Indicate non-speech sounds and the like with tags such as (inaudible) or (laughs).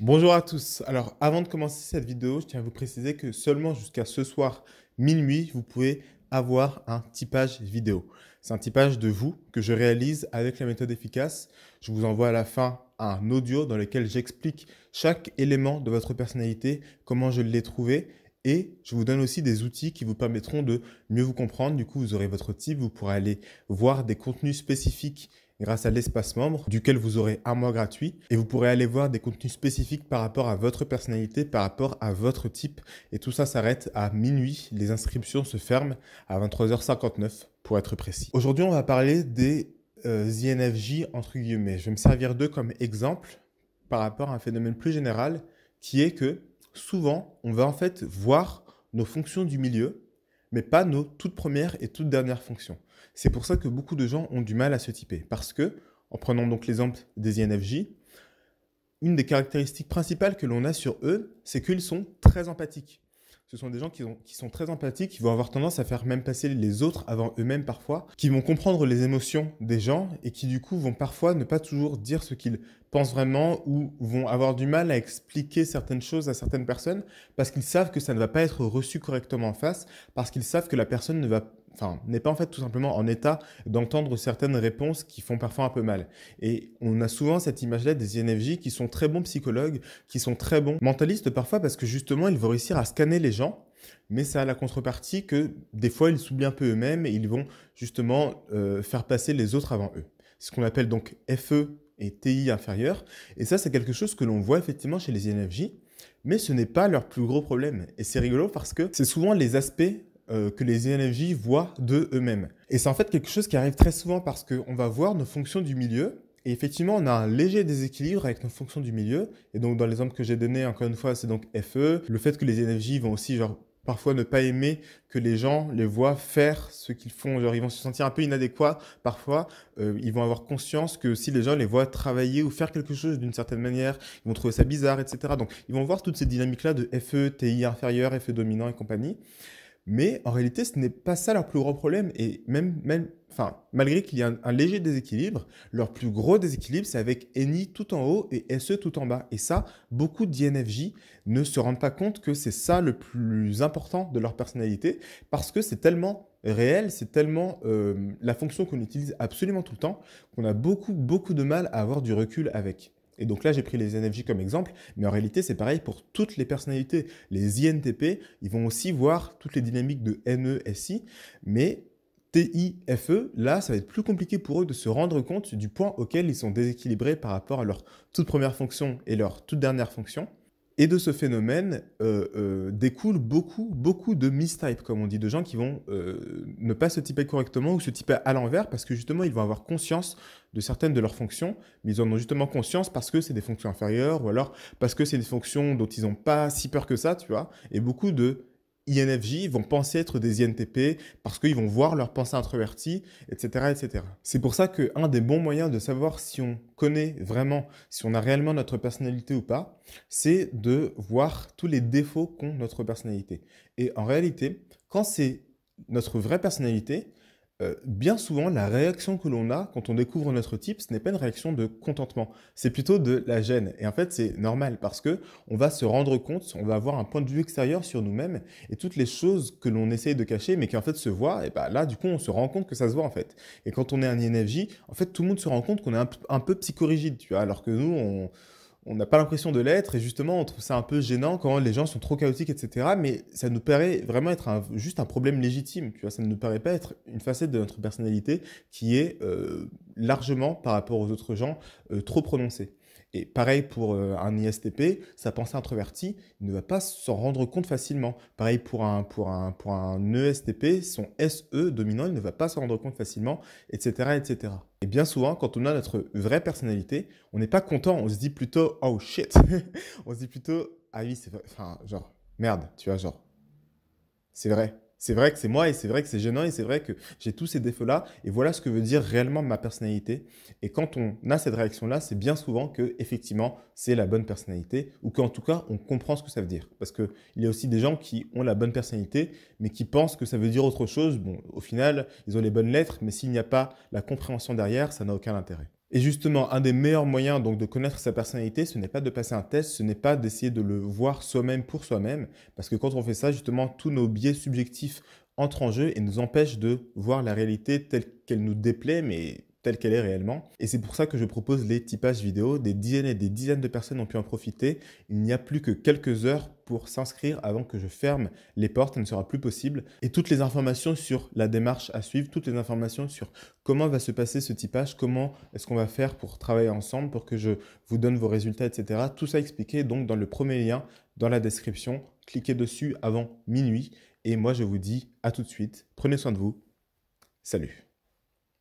Bonjour à tous. Alors avant de commencer cette vidéo, je tiens à vous préciser que seulement jusqu'à ce soir minuit, vous pouvez avoir un typage vidéo. C'est un typage de vous que je réalise avec la méthode efficace. Je vous envoie à la fin un audio dans lequel j'explique chaque élément de votre personnalité, comment je l'ai trouvé et je vous donne aussi des outils qui vous permettront de mieux vous comprendre. Du coup, vous aurez votre type, vous pourrez aller voir des contenus spécifiques grâce à l'espace membre, duquel vous aurez un mois gratuit, et vous pourrez aller voir des contenus spécifiques par rapport à votre personnalité, par rapport à votre type, et tout ça s'arrête à minuit, les inscriptions se ferment à 23h59 pour être précis. Aujourd'hui on va parler des euh, INFJ entre guillemets. Je vais me servir d'eux comme exemple par rapport à un phénomène plus général qui est que souvent on va en fait voir nos fonctions du milieu mais pas nos toutes premières et toutes dernières fonctions. C'est pour ça que beaucoup de gens ont du mal à se typer, parce que, en prenant donc l'exemple des INFJ, une des caractéristiques principales que l'on a sur eux, c'est qu'ils sont très empathiques ce sont des gens qui, sont très empathiques, qui vont avoir tendance à faire même passer les autres avant eux-mêmes parfois, qui vont comprendre les émotions des gens et qui du coup vont parfois ne pas toujours dire ce qu'ils pensent vraiment ou vont avoir du mal à expliquer certaines choses à certaines personnes parce qu'ils savent que ça ne va pas être reçu correctement en face, parce qu'ils savent que la personne ne va n'est pas en fait tout simplement en état d'entendre certaines réponses qui font parfois un peu mal. Et on a souvent cette image-là des INFJ qui sont très bons psychologues, qui sont très bons mentalistes parfois parce que justement ils vont réussir à scanner les gens, mais ça a la contrepartie que des fois ils s'oublient un peu eux-mêmes et ils vont justement euh, faire passer les autres avant eux. Ce qu'on appelle donc FE et TI inférieur. Et ça, c'est quelque chose que l'on voit effectivement chez les INFJ, mais ce n'est pas leur plus gros problème. Et c'est rigolo parce que c'est souvent les aspects euh, que les énergies voient de eux-mêmes. Et c'est en fait quelque chose qui arrive très souvent parce qu'on va voir nos fonctions du milieu. Et effectivement, on a un léger déséquilibre avec nos fonctions du milieu. Et donc, dans l'exemple que j'ai donné, encore une fois, c'est donc FE. Le fait que les énergies vont aussi, genre, parfois ne pas aimer que les gens les voient faire ce qu'ils font. Genre, ils vont se sentir un peu inadéquats parfois. Euh, ils vont avoir conscience que si les gens les voient travailler ou faire quelque chose d'une certaine manière, ils vont trouver ça bizarre, etc. Donc, ils vont voir toutes ces dynamiques-là de FE, TI inférieur, FE dominant et compagnie. Mais en réalité, ce n'est pas ça leur plus gros problème. Et même, même enfin, malgré qu'il y a un, léger déséquilibre, leur plus gros déséquilibre, c'est avec NI tout en haut et SE tout en bas. Et ça, beaucoup d'INFJ ne se rendent pas compte que c'est ça le plus important de leur personnalité, parce que c'est tellement réel, c'est tellement euh, la fonction qu'on utilise absolument tout le temps qu'on a beaucoup, beaucoup de mal à avoir du recul avec. Et donc là, j'ai pris les NFJ comme exemple, mais en réalité, c'est pareil pour toutes les personnalités. Les INTP, ils vont aussi voir toutes les dynamiques de NESI, mais TIFE, là, ça va être plus compliqué pour eux de se rendre compte du point auquel ils sont déséquilibrés par rapport à leur toute première fonction et leur toute dernière fonction. Et de ce phénomène euh, euh découle beaucoup, beaucoup de mistypes, comme on dit, de gens qui vont euh, ne pas se typer correctement ou se typer à l'envers parce que justement, ils vont avoir conscience de certaines de leurs fonctions, mais ils en ont justement conscience parce que c'est des fonctions inférieures ou alors parce que c'est des fonctions dont ils n'ont pas si peur que ça, tu vois. Et beaucoup de INFJ vont penser être des INTP parce qu'ils vont voir leur pensée introvertie, etc., etc. C'est pour ça qu'un des bons moyens de savoir si on connaît vraiment, si on a réellement notre personnalité ou pas, c'est de voir tous les défauts qu'ont notre personnalité. Et en réalité, quand c'est notre vraie personnalité, euh, bien souvent, la réaction que l'on a quand on découvre notre type, ce n'est pas une réaction de contentement, c'est plutôt de la gêne. Et en fait, c'est normal parce que on va se rendre compte, on va avoir un point de vue extérieur sur nous-mêmes et toutes les choses que l'on essaye de cacher, mais qui en fait se voient. Et bah là, du coup, on se rend compte que ça se voit en fait. Et quand on est un INFJ, en fait, tout le monde se rend compte qu'on est un, un peu psychorigide, tu vois, alors que nous, on on n'a pas l'impression de l'être et justement on trouve ça un peu gênant quand les gens sont trop chaotiques, etc. Mais ça nous paraît vraiment être juste un problème légitime, tu vois, ça ne nous paraît pas être une facette de notre personnalité qui est euh, largement par rapport aux autres gens euh, trop prononcée. Et pareil pour euh, un ISTP, sa pensée introvertie il ne va pas s'en rendre compte facilement. Pareil pour un, pour un, pour un ESTP, son SE dominant, il ne va pas s'en rendre compte facilement, etc., etc. Et bien souvent, quand on a notre vraie personnalité, on n'est pas content, on se dit plutôt « oh shit (laughs) ». On se dit plutôt « ah oui, c'est vrai », enfin genre « merde », tu vois, genre « c'est vrai ». C'est vrai que c'est moi et c'est vrai que c'est gênant et c'est vrai que j'ai tous ces défauts-là et voilà ce que veut dire réellement ma personnalité. Et quand on a cette réaction-là, c'est bien souvent que effectivement c'est la bonne personnalité ou qu'en tout cas on comprend ce que ça veut dire. Parce il y a aussi des gens qui ont la bonne personnalité mais qui pensent que ça veut dire autre chose. Bon, au final, ils ont les bonnes lettres, mais s'il n'y a pas la compréhension derrière, ça n'a aucun intérêt. Et justement, un des meilleurs moyens donc de connaître sa personnalité, ce n'est pas de passer un test, ce n'est pas d'essayer de le voir soi-même pour soi-même, parce que quand on fait ça, justement, tous nos biais subjectifs entrent en jeu et nous empêchent de voir la réalité telle qu'elle nous déplaît, mais telle qu'elle est réellement. Et c'est pour ça que je propose les typages vidéo. Des dizaines et des dizaines de personnes ont pu en profiter. Il n'y a plus que quelques heures pour s'inscrire avant que je ferme les portes, ça ne sera plus possible. Et toutes les informations sur la démarche à suivre, toutes les informations sur comment va se passer ce typage, comment est-ce qu'on va faire pour travailler ensemble, pour que je vous donne vos résultats, etc. Tout ça expliqué donc dans le premier lien dans la description. Cliquez dessus avant minuit. Et moi, je vous dis à tout de suite. Prenez soin de vous. Salut